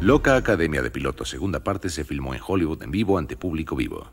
Loca Academia de Pilotos, segunda parte, se filmó en Hollywood en vivo ante público vivo.